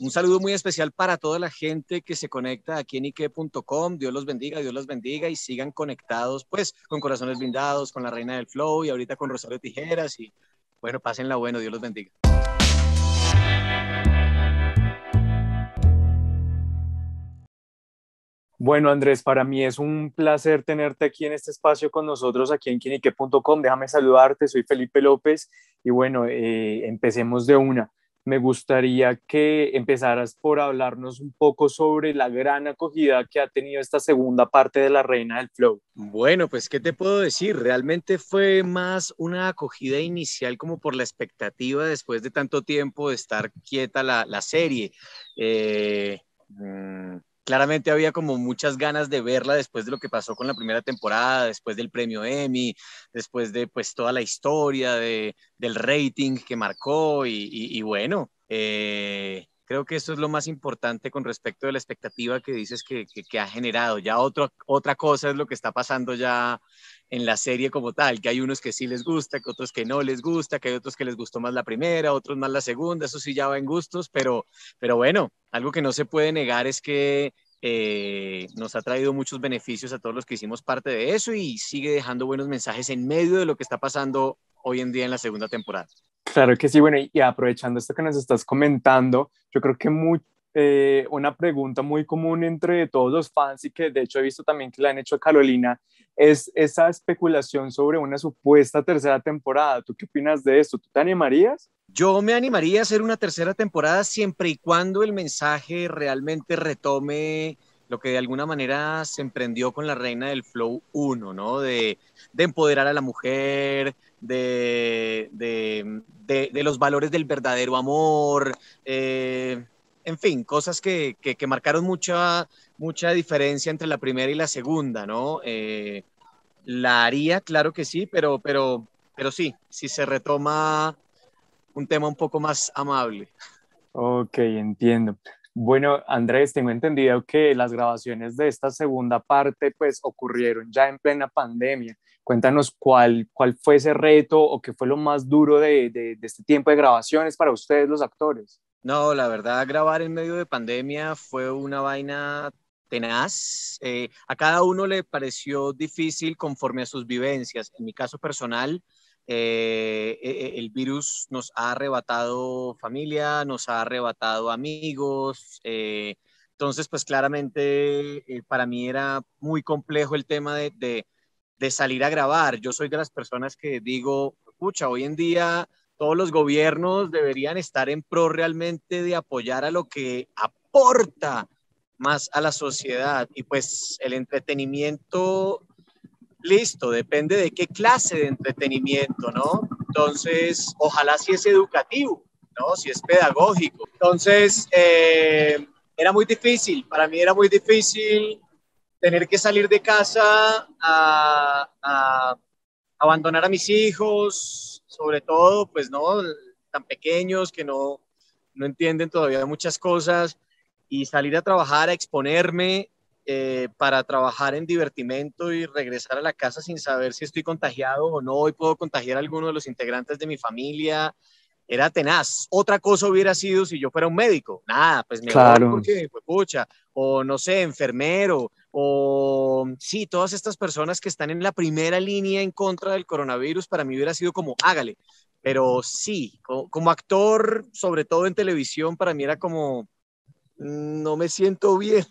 Un saludo muy especial para toda la gente que se conecta aquí en ike.com. Dios los bendiga, Dios los bendiga y sigan conectados, pues, con Corazones Blindados, con la Reina del Flow y ahorita con Rosario Tijeras. Y bueno, la bueno, Dios los bendiga. Bueno, Andrés, para mí es un placer tenerte aquí en este espacio con nosotros, aquí en ike.com. Déjame saludarte, soy Felipe López y bueno, eh, empecemos de una me gustaría que empezaras por hablarnos un poco sobre la gran acogida que ha tenido esta segunda parte de La Reina del Flow. Bueno, pues, ¿qué te puedo decir? Realmente fue más una acogida inicial como por la expectativa después de tanto tiempo de estar quieta la, serie. Eh, mm, claramente había como muchas ganas de verla después de lo que pasó con la primera temporada, después del premio Emmy, después de pues toda la historia de, del rating que marcó y, bueno, eh, Creo que eso es lo más importante con respecto de la expectativa que dices que, ha generado. Ya otra cosa es lo que está pasando ya en la serie como tal, que hay unos que sí les gusta, que otros que no les gusta, que hay otros que les gustó más la primera, otros más la segunda, eso sí ya va en gustos, pero, pero bueno, algo que no se puede negar es que eh, nos ha traído muchos beneficios a todos los que hicimos parte de eso y sigue dejando buenos mensajes en medio de lo que está pasando hoy en día en la segunda temporada. Claro que sí, bueno, y aprovechando esto que nos estás comentando, yo creo que eh, una pregunta muy común entre todos los fans y que de hecho he visto también que la han hecho a Carolina es esa especulación sobre una supuesta tercera temporada. ¿Tú qué opinas de esto? ¿Tú te animarías? Yo me animaría a hacer una tercera temporada siempre y cuando el mensaje realmente retome lo que de alguna manera se emprendió con la reina del Flow 1, ¿no? De, empoderar a la mujer, de, de, los valores del verdadero amor, eh, en fin, cosas que, que, que marcaron mucha mucha diferencia entre la primera y la segunda, ¿no? Eh, la haría, claro que sí, pero, pero, pero sí, si se retoma un tema un poco más amable. Ok, entiendo. Bueno, Andrés, tengo entendido que las grabaciones de esta segunda parte pues ocurrieron ya en plena pandemia. Cuéntanos cuál, cuál fue ese reto o qué fue lo más duro de, de este tiempo de grabaciones para ustedes los actores. No, la verdad, grabar en medio de pandemia fue una vaina tenaz. Eh, a cada uno le pareció difícil conforme a sus vivencias. En mi caso personal, eh, eh, el virus nos ha arrebatado familia, nos ha arrebatado amigos. entonces, pues claramente para mí era muy complejo el tema de, de salir a grabar. Yo soy de las personas que digo, escucha, hoy en día todos los gobiernos deberían estar en pro realmente de apoyar a lo que aporta más a la sociedad. Y pues el entretenimiento, listo, depende de qué clase de entretenimiento, ¿no? Entonces, ojalá si es educativo, ¿no? Si es pedagógico. Entonces, eh, era muy difícil, para mí era muy difícil tener que salir de casa a, abandonar a mis hijos, sobre todo, pues, ¿no? Tan pequeños que no, no entienden todavía muchas cosas y salir a trabajar, a exponerme eh, para trabajar en divertimento y regresar a la casa sin saber si estoy contagiado o no y puedo contagiar a alguno de los integrantes de mi familia. Era tenaz. Otra cosa hubiera sido si yo fuera un médico. Nada, pues me claro. Pues, pucha, o no sé, enfermero, o sí, todas estas personas que están en la primera línea en contra del coronavirus, para mí hubiera sido como, hágale. Pero sí, como actor, sobre todo en televisión, para mí era como, no me siento bien.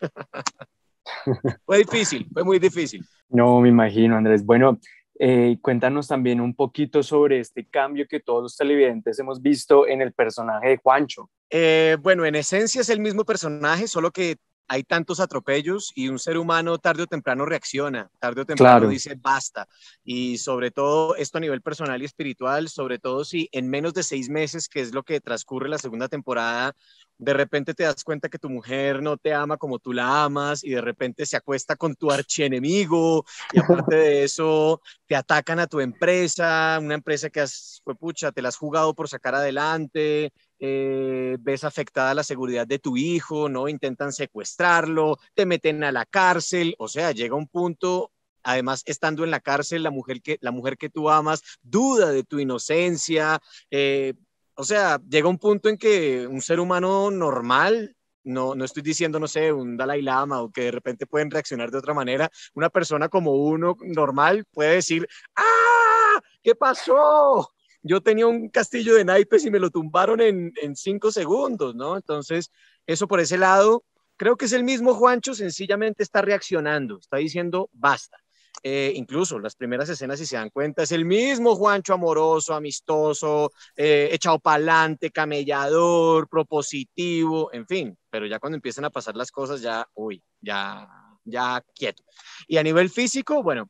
fue difícil, fue muy difícil. No, me imagino, Andrés. Bueno, eh, cuéntanos también un poquito sobre este cambio que todos los televidentes hemos visto en el personaje de Juancho. Eh, bueno, en esencia es el mismo personaje, solo que hay tantos atropellos y un ser humano tarde o temprano reacciona, tarde o temprano dice basta. Y sobre todo esto a nivel personal y espiritual, sobre todo si en menos de seis meses, que es lo que transcurre la segunda temporada, de repente te das cuenta que tu mujer no te ama como tú la amas y de repente se acuesta con tu archienemigo y aparte de eso te atacan a tu empresa, una empresa que has, fue pucha, te la has jugado por sacar adelante, eh, ves afectada la seguridad de tu hijo, ¿no? Intentan secuestrarlo, te meten a la cárcel, o sea, llega un punto además estando en la cárcel, la mujer que, la mujer que tú amas duda de tu inocencia. Eh, o sea, llega un punto en que un ser humano normal, no, no estoy diciendo, no sé, un Dalai Lama o que de repente pueden reaccionar de otra manera, una persona como uno normal puede decir, ¡ah! ¿Qué pasó? yo tenía un castillo de naipes y me lo tumbaron en, cinco segundos, ¿no? Entonces, eso por ese lado, creo que es el mismo Juancho, sencillamente está reaccionando, está diciendo basta. Eh, incluso las primeras escenas, si se dan cuenta, es el mismo Juancho amoroso, amistoso, eh, echado pa'lante, camellador, propositivo, en fin. Pero ya cuando empiezan a pasar las cosas, ya, uy, ya, ya quieto. Y a nivel físico, bueno,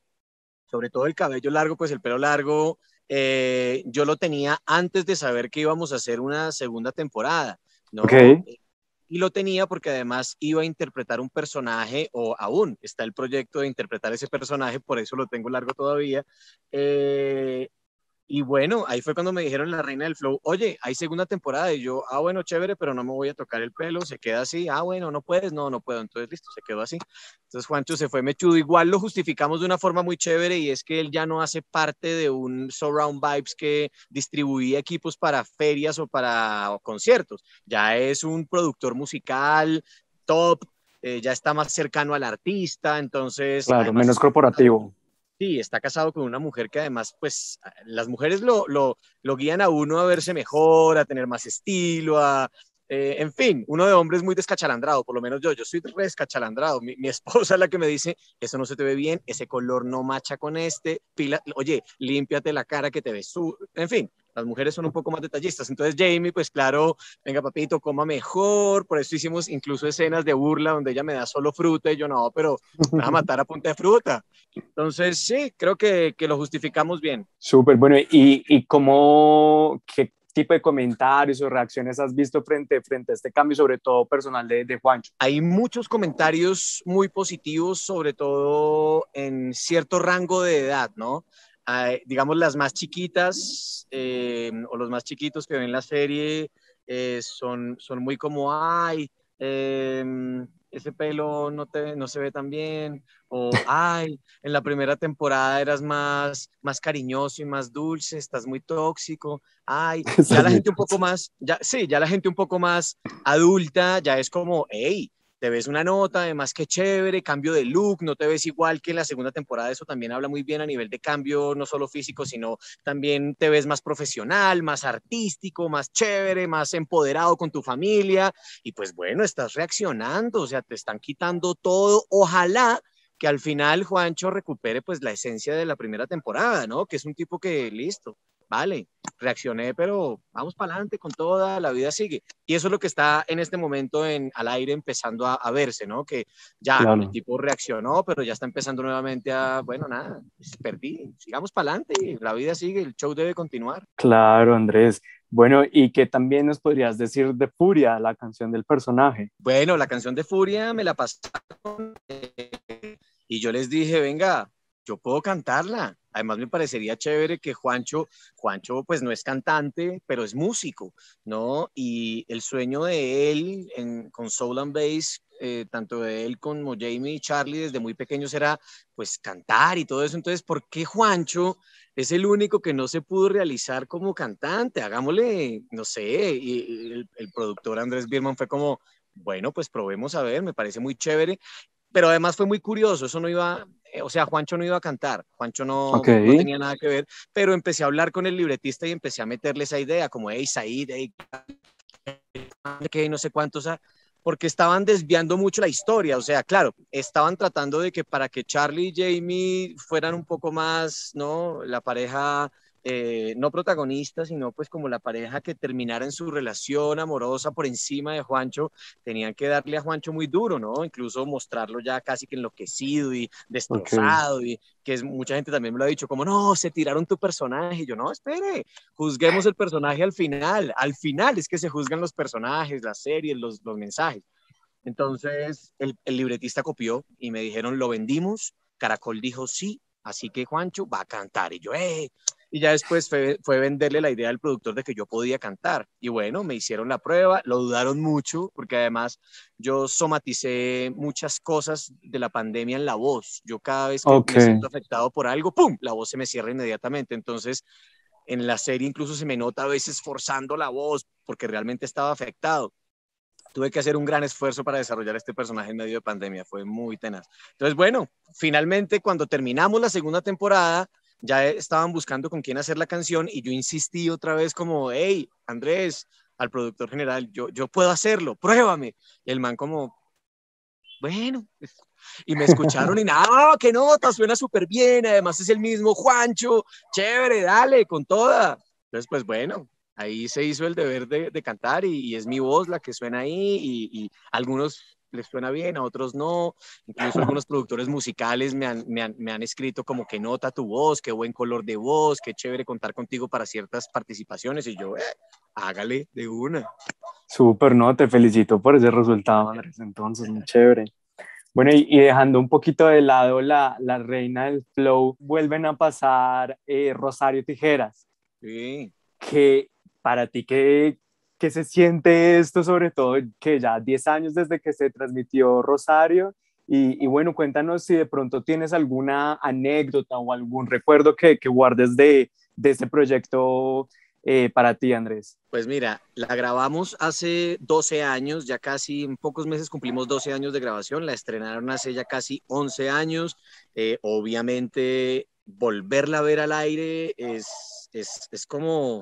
sobre todo el cabello largo, pues el pelo largo eh, yo lo tenía antes de saber que íbamos a hacer una segunda temporada, ¿no? Eh, y lo tenía porque además iba a interpretar un personaje, o aún está el proyecto de interpretar ese personaje, por eso lo tengo largo todavía, eh, y bueno, ahí fue cuando me dijeron la reina del flow, oye, hay segunda temporada. Y yo, ah, bueno, chévere, pero no me voy a tocar el pelo, se queda así. Ah, bueno, no puedes, no, no puedo. Entonces, listo, se quedó así. Entonces, Juancho se fue mechudo. Igual lo justificamos de una forma muy chévere y es que él ya no hace parte de un Surround Vibes que distribuía equipos para ferias o para conciertos. Ya es un productor musical top, eh, ya está más cercano al artista, entonces... Claro, menos corporativo Sí, está casado con una mujer que además, pues, las mujeres lo, lo, lo guían a uno a verse mejor, a tener más estilo, a, eh, en fin, uno de hombres muy descachalandrado, por lo menos yo, yo soy descachalandrado. Mi, esposa es la que me dice, eso no se te ve bien, ese color no macha con este, pila, oye, límpiate la cara que te ves su... En fin, las mujeres son un poco más detallistas. Entonces Jamie, pues claro, venga papito, coma mejor. Por eso hicimos incluso escenas de burla donde ella me da solo fruta y yo no, pero me va a matar a punta de fruta. Entonces sí, creo que, que lo justificamos bien. Súper, bueno, ¿y, y cómo, qué, tipo de comentarios o reacciones has visto frente, frente a este cambio, sobre todo personal de, de, Juancho? Hay muchos comentarios muy positivos, sobre todo en cierto rango de edad, ¿no? digamos, las más chiquitas eh, o los más chiquitos que ven la serie eh, son, son muy como, ay, em, ese pelo no, te, no se ve tan bien, o ay, en la primera temporada eras más, más cariñoso y más dulce, estás muy tóxico, ay, ya la gente un poco más, sí, ya la gente un poco más adulta, ya es como, hey, te ves una nota, además que chévere, cambio de look, no te ves igual que en la segunda temporada, eso también habla muy bien a nivel de cambio, no solo físico, sino también te ves más profesional, más artístico, más chévere, más empoderado con tu familia, y pues bueno, estás reaccionando, o sea, te están quitando todo, ojalá que al final Juancho recupere pues la esencia de la primera temporada, ¿no? Que es un tipo que listo, vale, reaccioné, pero vamos para adelante con toda, la vida sigue. Y eso es lo que está en este momento en, al aire empezando a, verse, ¿no? Que ya el tipo reaccionó, pero ya está empezando nuevamente a, bueno, nada, pues, perdí, sigamos para adelante, la vida sigue, el show debe continuar. Claro, Andrés. Bueno, ¿y qué también nos podrías decir de Furia, la canción del personaje? Bueno, la canción de Furia me la pasaron eh, y yo les dije, venga, yo puedo cantarla Además, me parecería chévere que Juancho, Juancho pues no es cantante, pero es músico, ¿no? Y el sueño de él con Soul and Bass, eh, tanto de él como Jamie y Charlie desde muy pequeños era pues cantar y todo eso. Entonces, ¿por qué Juancho es el único que no se pudo realizar como cantante? Hagámosle, no sé, y el, el productor Andrés Birman fue como... Bueno, pues probemos a ver, me parece muy chévere pero además fue muy curioso, eso no iba eh, o sea, Juancho no iba a cantar, Juancho no, tenía nada que ver, pero empecé a hablar con el libretista y empecé a meterle esa idea, como, hey, Said, hey, que no sé cuántos, porque estaban desviando mucho la historia, o sea, claro, estaban tratando de que para que Charlie y Jamie fueran un poco más, ¿no? La pareja eh, no protagonista, sino pues como la pareja que terminara en su relación amorosa por encima de Juancho, tenían que darle a Juancho muy duro, ¿no? Incluso mostrarlo ya casi que enloquecido y destrozado y que es, mucha gente también me lo ha dicho, como no, se tiraron tu personaje. yo, no, espere, juzguemos el personaje al final. Al final es que se juzgan los personajes, las series, los, mensajes. Entonces el, libretista copió y me dijeron, lo vendimos. Caracol dijo sí, así que Juancho va a cantar. Y yo, ¡eh! Y ya después fue, venderle la idea al productor de que yo podía cantar. Y bueno, me hicieron la prueba, lo dudaron mucho, porque además yo somaticé muchas cosas de la pandemia en la voz. Yo cada vez que me siento afectado por algo, ¡pum!, la voz se me cierra inmediatamente. Entonces, en la serie incluso se me nota a veces forzando la voz, porque realmente estaba afectado tuve que hacer un gran esfuerzo para desarrollar este personaje en medio de pandemia, fue muy tenaz. Entonces, bueno, finalmente cuando terminamos la segunda temporada, ya estaban buscando con quién hacer la canción y yo insistí otra vez como, hey, Andrés, al productor general, yo, yo puedo hacerlo, pruébame. Y el man como, bueno. Y me escucharon y nada, que ah, qué nota, suena súper bien, además es el mismo Juancho, chévere, dale, con toda. Entonces, pues bueno, ahí se hizo el deber de, cantar y, es mi voz la que suena ahí y, y algunos les suena bien, a otros no. Incluso algunos productores musicales me han, me han, me han escrito como que nota tu voz, qué buen color de voz, qué chévere contar contigo para ciertas participaciones. Y yo, eh, hágale de una. Súper, no, te felicito por ese resultado, Andrés. Entonces, muy chévere. Bueno, y, dejando un poquito de lado la, la reina del flow, vuelven a pasar eh, Rosario Tijeras. Sí. Que para ti ¿qué ¿Qué se siente esto, sobre todo que ya 10 años desde que se transmitió Rosario? Y, bueno, cuéntanos si de pronto tienes alguna anécdota o algún recuerdo que, guardes de, de este proyecto eh, para ti, Andrés? Pues mira, la grabamos hace 12 años, ya casi en pocos meses cumplimos 12 años de grabación, la estrenaron hace ya casi 11 años. Eh, obviamente, volverla a ver al aire es, es, es como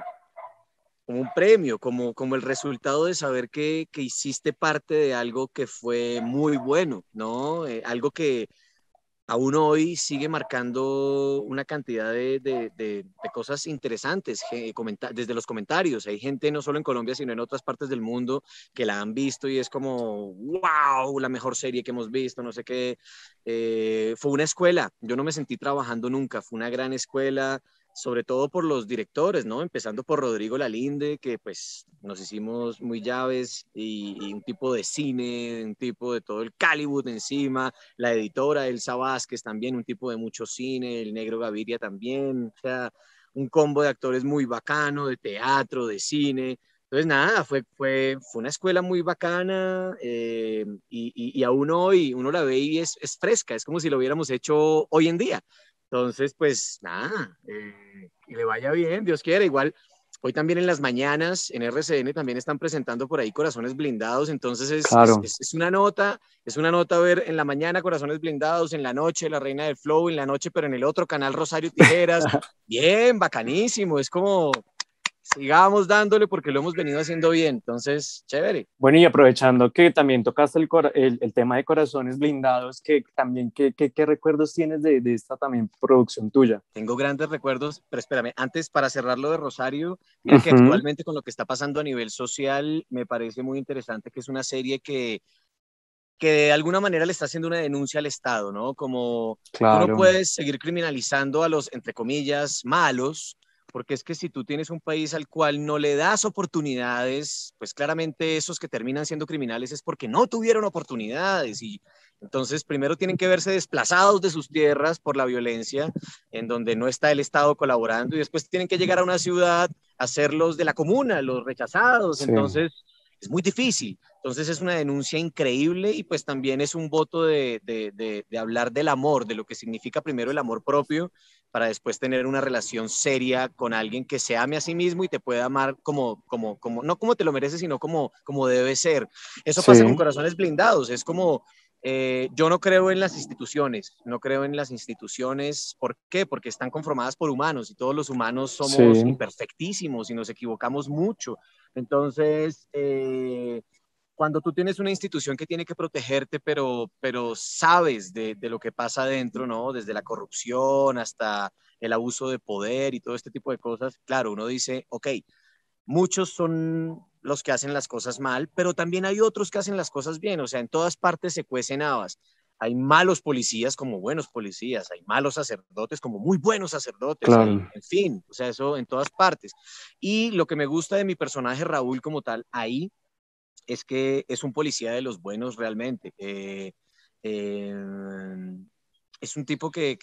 un premio, como, como el resultado de saber que, hiciste parte de algo que fue muy bueno, ¿no? Eh, algo que aún hoy sigue marcando una cantidad de, cosas interesantes desde los comentarios. Hay gente no solo en Colombia, sino en otras partes del mundo que la han visto y es como, wow, la mejor serie que hemos visto, no sé qué. Eh, fue una escuela, yo no me sentí trabajando nunca, fue una gran escuela sobre todo por los directores, ¿no? Empezando por Rodrigo Lalinde, que pues nos hicimos muy llaves y, un tipo de cine, un tipo de todo el Calibut encima, la editora Elsa Vázquez también, un tipo de mucho cine, el negro Gaviria también, o sea, un combo de actores muy bacano, de teatro, de cine. Entonces, nada, fue, fue, fue una escuela muy bacana eh, y, aún hoy uno la ve y es, es fresca, es como si lo hubiéramos hecho hoy en día. Entonces, pues nada, eh, que le vaya bien, Dios quiera. Igual, hoy también en las mañanas, en RCN, también están presentando por ahí Corazones Blindados. Entonces, es, es, es, una nota, es una nota ver en la mañana Corazones Blindados, en la noche La Reina del Flow, en la noche, pero en el otro canal Rosario Tijeras. bien, bacanísimo. Es como, sigamos dándole porque lo hemos venido haciendo bien. Entonces, chévere. Bueno, y aprovechando que también tocaste el, tema de corazones blindados, que también, ¿qué, recuerdos tienes de, esta también producción tuya? Tengo grandes recuerdos, pero espérame, antes para cerrar lo de Rosario, que actualmente con lo que está pasando a nivel social, me parece muy interesante que es una serie que que de alguna manera le está haciendo una denuncia al Estado, ¿no? Como claro. no puedes seguir criminalizando a los, entre comillas, malos, porque es que si tú tienes un país al cual no le das oportunidades, pues claramente esos que terminan siendo criminales es porque no tuvieron oportunidades y entonces primero tienen que verse desplazados de sus tierras por la violencia, en donde no está el Estado colaborando y después tienen que llegar a una ciudad, los de la comuna, los rechazados, entonces es muy difícil. Entonces es una denuncia increíble y pues también es un voto de, hablar del amor, de lo que significa primero el amor propio para después tener una relación seria con alguien que se ame a sí mismo y te pueda amar como, como, como no como te lo mereces, sino como, como debe ser. Eso pasa con corazones blindados, es como... Eh, yo no creo en las instituciones, no creo en las instituciones. ¿Por qué? Porque están conformadas por humanos y todos los humanos somos imperfectísimos y nos equivocamos mucho entonces, eh, cuando tú tienes una institución que tiene que protegerte, pero, sabes de, lo que pasa adentro, ¿no? Desde la corrupción hasta el abuso de poder y todo este tipo de cosas, claro, uno dice, ok, muchos son los que hacen las cosas mal, pero también hay otros que hacen las cosas bien, o sea, en todas partes se cuecen habas hay malos policías como buenos policías, hay malos sacerdotes como muy buenos sacerdotes, en fin, o sea, eso en todas partes. Y lo que me gusta de mi personaje Raúl como tal, ahí, es que es un policía de los buenos realmente. Eh, em, es un tipo que,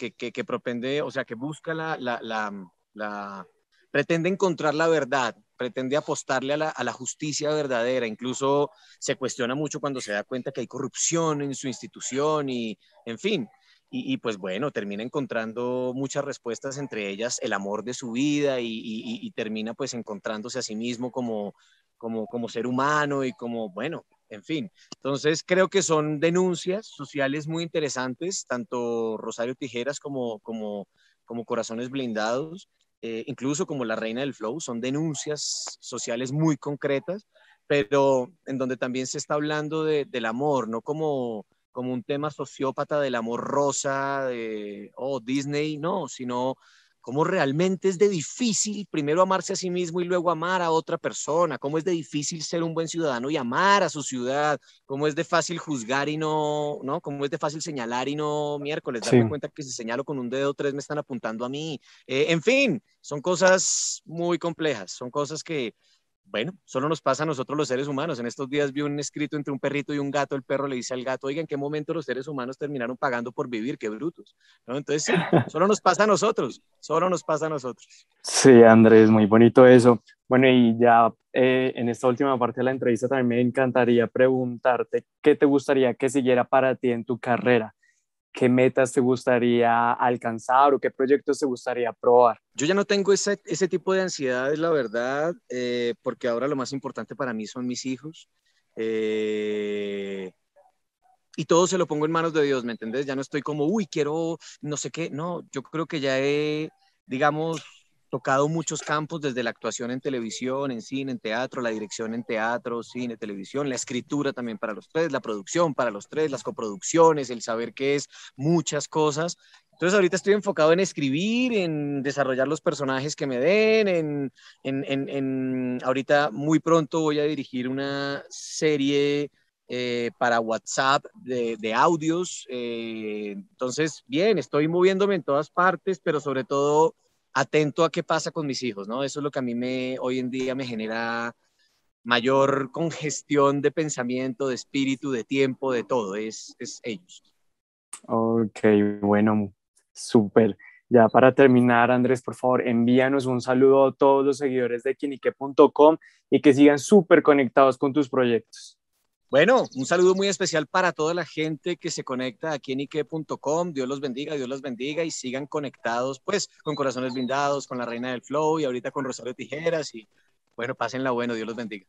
propende, o sea, que busca la, la, pretende encontrar la verdad pretende apostarle a la, justicia verdadera, incluso se cuestiona mucho cuando se da cuenta que hay corrupción en su institución y, en fin, y, pues bueno, termina encontrando muchas respuestas, entre ellas el amor de su vida y, termina pues encontrándose a sí mismo como, como, como ser humano y como, bueno, en fin. Entonces, creo que son denuncias sociales muy interesantes, tanto Rosario Tijeras como, como, como Corazones Blindados. Eh, incluso como la reina del flow, son denuncias sociales muy concretas, pero en donde también se está hablando del amor, no como, como un tema sociópata del amor rosa, de oh, Disney, no, sino cómo realmente es de difícil primero amarse a sí mismo y luego amar a otra persona, cómo es de difícil ser un buen ciudadano y amar a su ciudad, cómo es de fácil juzgar y no, ¿no? Cómo es de fácil señalar y no miércoles, darme cuenta que si señalo con un dedo, tres me están apuntando a mí. Eh, en fin, son cosas muy complejas, son cosas que bueno, solo nos pasa a nosotros los seres humanos. En estos días vi un escrito entre un perrito y un gato. El perro le dice al gato, oiga, ¿en qué momento los seres humanos terminaron pagando por vivir? ¡Qué brutos! Entonces, solo nos pasa a nosotros. Solo nos pasa a nosotros. Sí, Andrés, muy bonito eso. Bueno, y ya eh, en esta última parte de la entrevista también me encantaría preguntarte qué te gustaría que siguiera para ti en tu carrera qué metas te gustaría alcanzar o qué proyectos te gustaría probar? Yo ya no tengo ese, ese tipo de ansiedades, la verdad, eh, porque ahora lo más importante para mí son mis hijos. Eh, y todo se lo pongo en manos de Dios, ¿me entendés? Ya no estoy como, uy, quiero no sé qué. No, yo creo que ya he, digamos, tocado muchos campos, desde la actuación en televisión, en cine, en teatro, la dirección en teatro, cine, televisión, la escritura también para los tres, la producción para los tres, las coproducciones, el saber qué es, muchas cosas. Entonces ahorita estoy enfocado en escribir, en desarrollar los personajes que me den, en, en, en, en ahorita muy pronto voy a dirigir una serie eh, para WhatsApp de, de audios. Eh, entonces, bien, estoy moviéndome en todas partes, pero sobre todo atento a qué pasa con mis hijos, ¿no? Eso es lo que a mí me, hoy en día me genera mayor congestión de pensamiento, de espíritu, de tiempo, de todo, es, es ellos. Ok, bueno, súper. Ya para terminar, Andrés, por favor, envíanos un saludo a todos los seguidores de quinique.com y que sigan súper conectados con tus proyectos. Bueno, un saludo muy especial para toda la gente que se conecta aquí en ike.com. Dios los bendiga, Dios los bendiga y sigan conectados, pues, con Corazones Blindados, con la Reina del Flow y ahorita con Rosario Tijeras. Y bueno, pásenla bueno, Dios los bendiga.